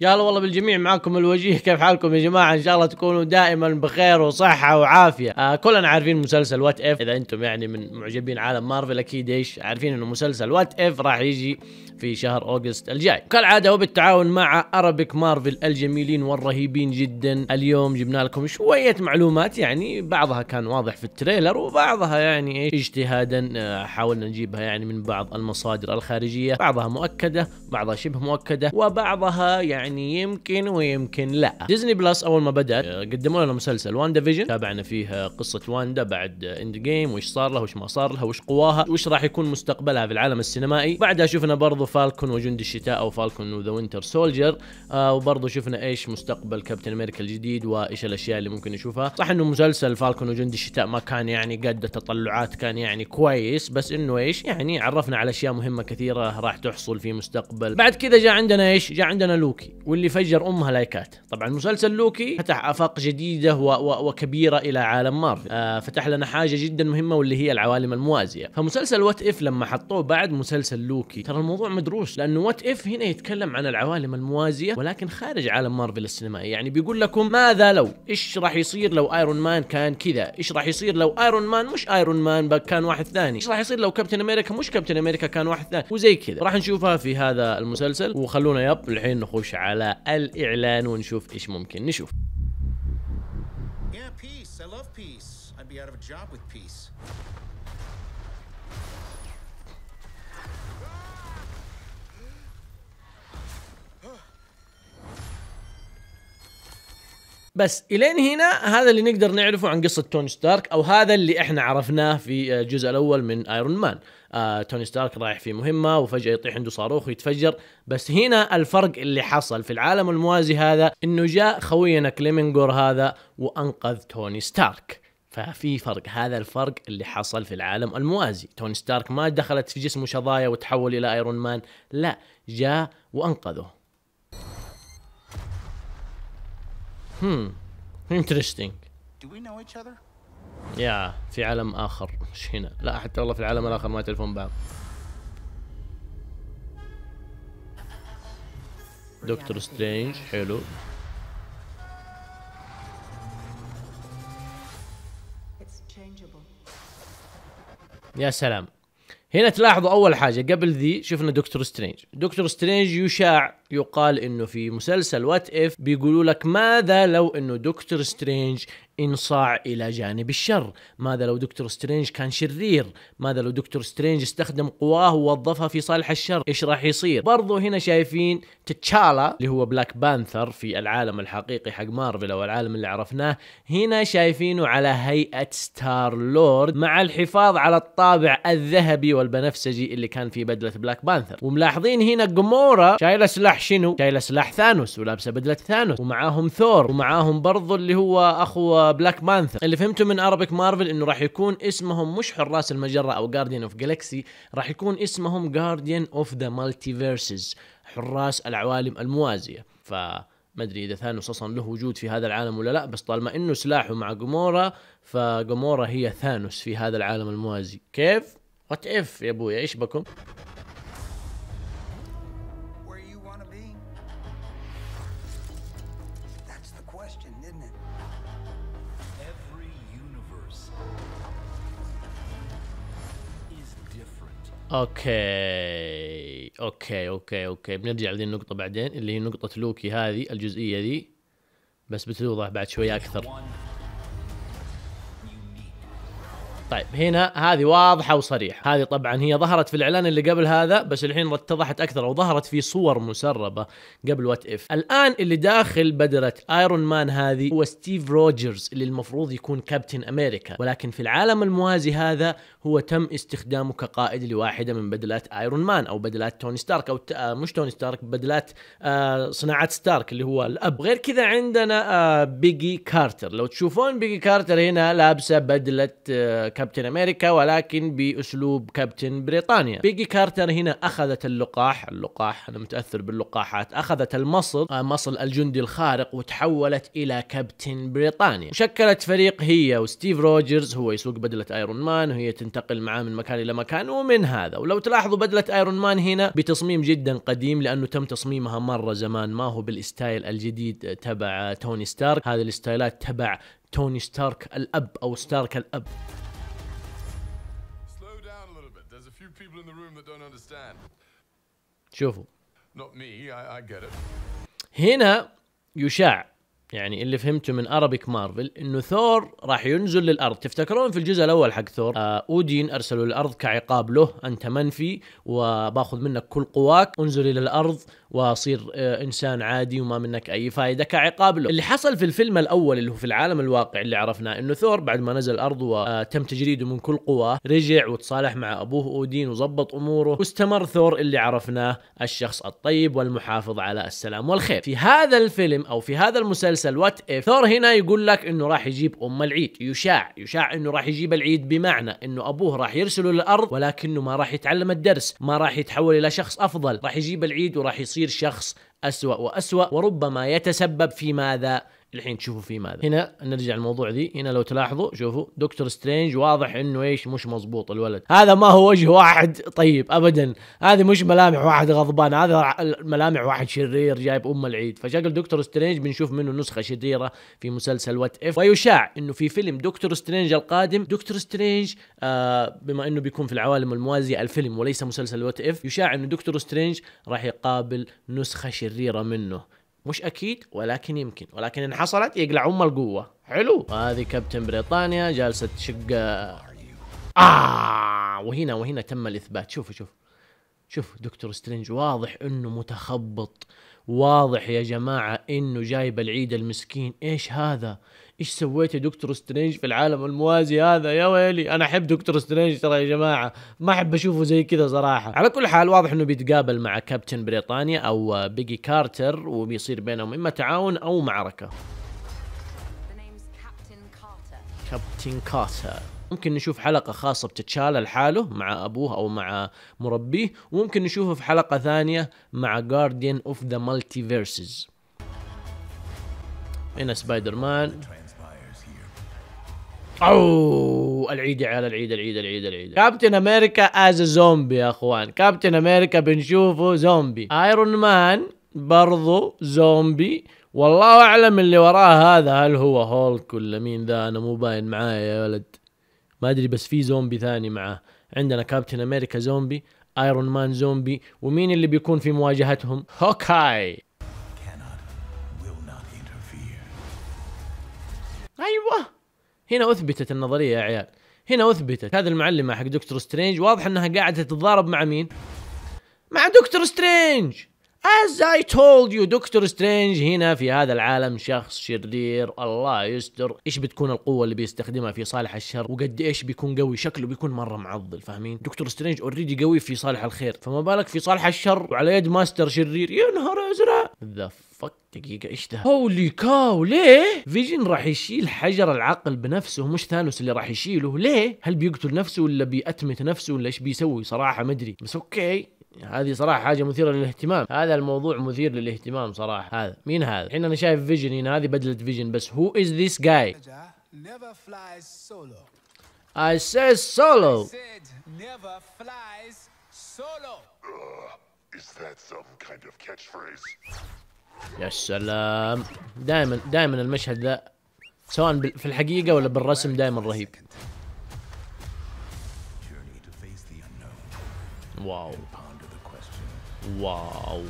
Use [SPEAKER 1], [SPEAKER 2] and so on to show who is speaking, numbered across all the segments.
[SPEAKER 1] يا هلا والله بالجميع معاكم الوجيه كيف حالكم يا جماعه ان شاء الله تكونوا دائما بخير وصحه وعافيه آه كلنا عارفين مسلسل وات اف اذا انتم يعني من معجبين عالم مارفل اكيد ايش عارفين انه مسلسل وات اف راح يجي في شهر اوغست الجاي كالعاده وبالتعاون مع ارابيك مارفل الجميلين والرهيبين جدا اليوم جبنا لكم شويه معلومات يعني بعضها كان واضح في التريلر وبعضها يعني ايش اجتهادا آه، حاولنا نجيبها يعني من بعض المصادر الخارجيه بعضها مؤكده بعضها شبه مؤكده وبعضها يعني يعني يمكن ويمكن لا ديزني بلس اول ما بدات آه، قدموا لنا مسلسل واندا فيجن تابعنا فيه قصه واندا بعد اند جيم وش صار لها وش ما صار لها وش قواها وش راح يكون مستقبلها في العالم السينمائي بعدها شفنا برضو فالكون وجند الشتاء او فالكون وذا وينتر سولجر وبرضو شفنا ايش مستقبل كابتن امريكا الجديد وايش الاشياء اللي ممكن نشوفها صح انه مسلسل فالكون وجند الشتاء ما كان يعني قد التطلعات كان يعني كويس بس انه ايش يعني عرفنا على اشياء مهمه كثيره راح تحصل في مستقبل بعد كذا جاء عندنا ايش جاء عندنا لوكي واللي فجر امها لايكات طبعا مسلسل لوكي فتح افاق جديده و و وكبيره الى عالم مارفل آه فتح لنا حاجه جدا مهمه واللي هي العوالم الموازيه فمسلسل وات اف لما حطوه بعد مسلسل لوكي ترى الموضوع مدروس لانه وات اف هنا يتكلم عن العوالم الموازيه ولكن خارج عالم مارفل السينمائي يعني بيقول لكم ماذا لو ايش راح يصير لو ايرون مان كان كذا ايش راح يصير لو ايرون مان مش ايرون مان كان واحد ثاني ايش راح يصير لو كابتن امريكا مش كابتن امريكا كان واحد ثاني وزي كذا راح نشوفها في هذا المسلسل وخلونا يب الحين نخش على على الإعلان ونشوف إيش ممكن نشوف Yeah, peace. I love peace. I'd be out of a job with peace. بس الين هنا هذا اللي نقدر نعرفه عن قصه توني ستارك او هذا اللي احنا عرفناه في الجزء الاول من ايرون مان آه، توني ستارك رايح في مهمه وفجاه يطيح عنده صاروخ ويتفجر بس هنا الفرق اللي حصل في العالم الموازي هذا انه جاء خوينا كليمنجور هذا وانقذ توني ستارك ففي فرق هذا الفرق اللي حصل في العالم الموازي توني ستارك ما دخلت في جسمه شظايا وتحول الى ايرون مان لا جاء وانقذه هم انترستنج دو وي نو ايتش اذر يا في عالم آخر مش هنا لا حتى والله في العالم الآخر ما يعرفون بعض دكتور سترينج حلو يا سلام هنا تلاحظوا اول حاجه قبل ذي شفنا دكتور سترينج دكتور سترينج يشاع يقال انه في مسلسل وات اف بيقولوا لك ماذا لو انه دكتور سترينج انصاع الى جانب الشر ماذا لو دكتور سترينج كان شرير ماذا لو دكتور سترينج استخدم قواه ووظفها في صالح الشر ايش راح يصير برضو هنا شايفين تتشالا اللي هو بلاك بانثر في العالم الحقيقي حق مارفل او العالم اللي عرفناه هنا شايفينه على هيئه ستار لورد مع الحفاظ على الطابع الذهبي والبنفسجي اللي كان في بدله بلاك بانثر وملاحظين هنا جمورا شايله سلاح شنو شايله سلاح ثانوس ولابسه بدله ثانوس ومعاهم ثور ومعاهم برضو اللي هو اخو بلاك مانثر اللي فهمته من ارابيك مارفل انه راح يكون اسمهم مش حراس المجره او جارديان اوف جالكسي راح يكون اسمهم جارديان اوف ذا مالتيفيرسز حراس العوالم الموازيه ف ما ادري اذا ثانوس اصلا له وجود في هذا العالم ولا لا بس طالما انه سلاحه مع جمورا فجمورا هي ثانوس في هذا العالم الموازي كيف وات اف يا ابوي ايش بكم اوكي اوكي اوكي اوكي بنرجع لذي النقطة بعدين اللي هي نقطة لوكي هذه الجزئية ذي بس بتوضح بعد شوي اكثر طيب هنا هذه واضحه وصريحه هذه طبعا هي ظهرت في الاعلان اللي قبل هذا بس الحين اتضحت اكثر وظهرت في صور مسربه قبل وات اف الان اللي داخل بدله ايرون مان هذه هو ستيف روجرز اللي المفروض يكون كابتن امريكا ولكن في العالم الموازي هذا هو تم استخدامه كقائد لواحده من بدلات ايرون مان او بدلات توني ستارك او آه، مش توني ستارك بدلات آه، صناعه ستارك اللي هو الاب غير كذا عندنا آه، بيجي كارتر لو تشوفون بيجي كارتر هنا لابسه بدله كابتن امريكا ولكن باسلوب كابتن بريطانيا بيجي كارتر هنا اخذت اللقاح اللقاح انا متاثر باللقاحات اخذت المصل آه، مصل الجندي الخارق وتحولت الى كابتن بريطانيا وشكلت فريق هي وستيف روجرز هو يسوق بدله ايرون مان وهي تنتقل معاه من مكان الى مكان ومن هذا ولو تلاحظوا بدله ايرون مان هنا بتصميم جدا قديم لانه تم تصميمها مره زمان ما هو بالستايل الجديد تبع توني ستارك هذه الستايلات تبع توني ستارك الاب او ستارك الاب people in the room that don't understand. شوفوا. Not me, I, I get it. Hina, هنا يشاع يعني اللي فهمته من ارابيك مارفل انه ثور راح ينزل للارض تفتكرون في الجزء الاول حق ثور آه اودين ارسلوا للارض كعقاب له انت منفي وباخذ منك كل قواك انزل الى الارض واصير آه انسان عادي وما منك اي فائده كعقاب له اللي حصل في الفيلم الاول اللي هو في العالم الواقع اللي عرفناه انه ثور بعد ما نزل الارض وتم آه، تجريده من كل قواه رجع وتصالح مع ابوه اودين وظبط اموره واستمر ثور اللي عرفناه الشخص الطيب والمحافظ على السلام والخير في هذا الفيلم او في هذا المسلسل مسلسل وات اف ثور هنا يقول لك انه راح يجيب ام العيد يشاع يشاع انه راح يجيب العيد بمعنى انه ابوه راح يرسله للارض ولكنه ما راح يتعلم الدرس ما راح يتحول الى شخص افضل راح يجيب العيد وراح يصير شخص أسوأ وأسوأ وربما يتسبب في ماذا الحين تشوفوا في ماذا هنا نرجع الموضوع ذي هنا لو تلاحظوا شوفوا دكتور سترينج واضح انه ايش مش مزبوط الولد هذا ما هو وجه واحد طيب ابدا هذه مش ملامح واحد غضبان هذا ملامح واحد شرير جايب ام العيد فشكل دكتور سترينج بنشوف منه نسخه شريره في مسلسل وات اف ويشاع انه في فيلم دكتور سترينج القادم دكتور سترينج آه بما انه بيكون في العوالم الموازيه الفيلم وليس مسلسل وات اف يشاع انه دكتور سترينج راح يقابل نسخه شريره شريره منه مش اكيد ولكن يمكن ولكن ان حصلت يقلع ام القوه حلو هذه كابتن بريطانيا جالسه تشق آه وهنا وهنا تم الإثبات شوف شوف شوف دكتور سترينج واضح أنه متخبط واضح يا جماعة انه جايب العيد المسكين ايش هذا ايش سويت يا دكتور سترينج في العالم الموازي هذا يا ويلي انا احب دكتور سترينج ترى يا جماعه ما احب اشوفه زي كذا صراحه على كل حال واضح انه بيتقابل مع كابتن بريطانيا او بيجي كارتر وبيصير بينهم اما تعاون او معركه كابتن كارتر ممكن نشوف حلقه خاصه بتتشالا لحاله مع ابوه او مع مربيه وممكن نشوفه في حلقه ثانيه مع جارديان اوف ذا Multiverses هنا سبايدر مان
[SPEAKER 2] اوه
[SPEAKER 1] العيد على العيد العيد العيد العيد كابتن امريكا از زومبي يا اخوان كابتن امريكا بنشوفه زومبي ايرون مان برضو زومبي والله اعلم اللي وراه هذا هل هو هولك ولا مين ذا انا مو باين معايا يا ولد ما ادري بس في زومبي ثاني معاه عندنا كابتن امريكا زومبي ايرون مان زومبي ومين اللي بيكون في مواجهتهم هوكاي ايوه هنا اثبتت النظريه يا عيال هنا اثبتت هذا المعلمه حق دكتور سترينج واضح انها قاعده تتضارب مع مين مع دكتور سترينج As I told you دكتور سترينج هنا في هذا العالم شخص شرير الله يستر ايش بتكون القوة اللي بيستخدمها في صالح الشر وقد ايش بيكون قوي شكله بيكون مرة معضل فاهمين دكتور سترينج اوريدي قوي في صالح الخير فما بالك في صالح الشر وعلى يد ماستر شرير يا نهار ازرق ذا فك دقيقة ايش ده؟ هولي كاو ليه؟ فيجن راح يشيل حجر العقل بنفسه مش ثانوس اللي راح يشيله ليه؟ هل بيقتل نفسه ولا بيأتمت نفسه ولا ايش بيسوي صراحة ما ادري بس اوكي هذه صراحه حاجه مثيره للاهتمام هذا الموضوع مثير للاهتمام صراحه هذا مين هذا الحين انا شايف فيجن هنا هذه بدله فيجن بس هو از ذيس جاي I said solo. I said never flies solo. Uh, is that some kind of catchphrase? يا سلام دائما دائما المشهد ذا سواء في الحقيقة ولا بالرسم دائما رهيب واو واو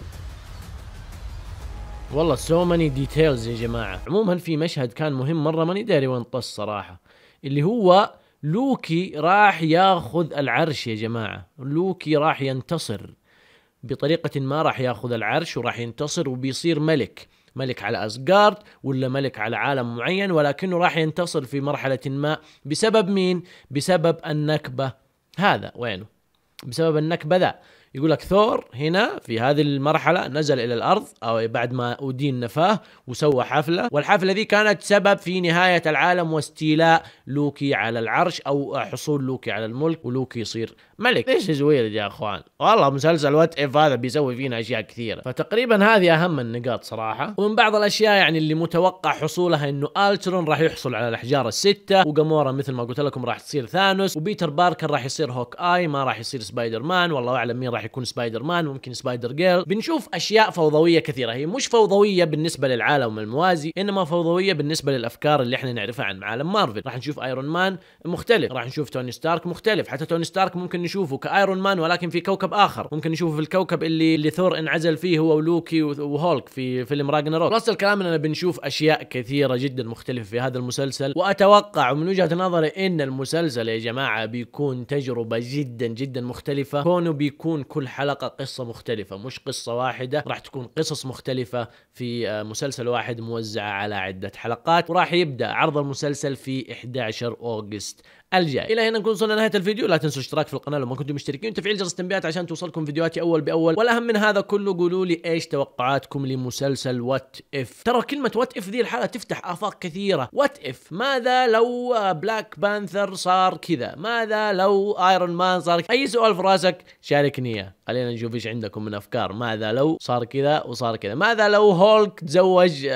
[SPEAKER 1] والله سو ماني ديتيلز يا جماعة عموما في مشهد كان مهم مرة ماني داري وين طص صراحة اللي هو لوكي راح ياخذ العرش يا جماعة لوكي راح ينتصر بطريقة ما راح ياخذ العرش وراح ينتصر وبيصير ملك ملك على أزغارد ولا ملك على عالم معين ولكنه راح ينتصر في مرحلة ما بسبب مين؟ بسبب النكبة هذا وينه؟ بسبب النكبة ذا يقول لك ثور هنا في هذه المرحله نزل الى الارض او بعد ما اودين نفاه وسوى حفله والحفله ذي كانت سبب في نهايه العالم واستيلاء لوكي على العرش او حصول لوكي على الملك ولوكي يصير ملك ليش زويل يا اخوان والله مسلسل وات اف هذا بيسوي فينا اشياء كثيره فتقريبا هذه اهم النقاط صراحه ومن بعض الاشياء يعني اللي متوقع حصولها انه الترون راح يحصل على الاحجار السته وجامورا مثل ما قلت لكم راح تصير ثانوس وبيتر باركر راح يصير هوك اي ما راح يصير سبايدر مان والله اعلم مين راح راح يكون سبايدر مان ممكن سبايدر جيرل بنشوف اشياء فوضويه كثيره هي مش فوضويه بالنسبه للعالم الموازي انما فوضويه بالنسبه للافكار اللي احنا نعرفها عن عالم مارفل راح نشوف ايرون مان مختلف راح نشوف توني ستارك مختلف حتى توني ستارك ممكن نشوفه كايرون مان ولكن في كوكب اخر ممكن نشوفه في الكوكب اللي اللي ثور انعزل فيه هو ولوكي وهولك في فيلم راجناروك خلاص الكلام اننا بنشوف اشياء كثيره جدا مختلفه في هذا المسلسل واتوقع من وجهه نظري ان المسلسل يا جماعه بيكون تجربه جدا جدا مختلفه كونه بيكون كل حلقة قصة مختلفة مش قصة واحدة راح تكون قصص مختلفة في آه، مسلسل واحد موزعة على عدة حلقات وراح يبدأ عرض المسلسل في 11 أوغست الجاي الى هنا نكون وصلنا لنهايه الفيديو لا تنسوا الاشتراك في القناه لو ما كنتم مشتركين وتفعيل جرس التنبيهات عشان توصلكم فيديوهاتي اول باول والاهم من هذا كله قولوا لي ايش توقعاتكم لمسلسل وات اف ترى كلمه وات اف ذي الحاله تفتح افاق كثيره وات اف ماذا لو بلاك بانثر صار كذا ماذا لو ايرون مان صار اي سؤال في راسك شاركني اياه خلينا نشوف ايش عندكم من افكار ماذا لو صار كذا وصار كذا ماذا لو هولك تزوج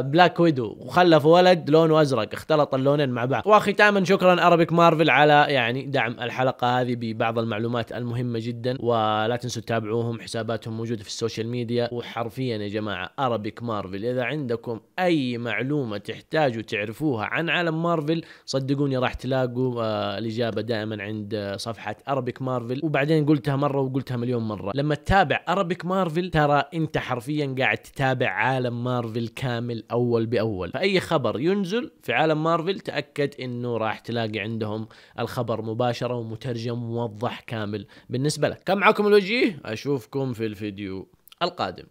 [SPEAKER 1] بلاك آه، ويدو آه، وخلف ولد لونه ازرق اختلط اللونين مع بعض وختاما شكرا ارابيك مارفل على يعني دعم الحلقه هذه ببعض المعلومات المهمه جدا ولا تنسوا تتابعوهم حساباتهم موجوده في السوشيال ميديا وحرفيا يا جماعه ارابيك مارفل اذا عندكم اي معلومه تحتاجوا تعرفوها عن عالم مارفل صدقوني راح تلاقوا آه، الاجابه دائما عند صفحه ارابيك مارفل وبعدين قلتها مره وقلت قلتها مليون مره لما تتابع ارابيك مارفل ترى انت حرفيا قاعد تتابع عالم مارفل كامل اول باول فاي خبر ينزل في عالم مارفل تاكد انه راح تلاقي عندهم الخبر مباشره ومترجم موضح كامل بالنسبه لك كم معكم الوجيه اشوفكم في الفيديو القادم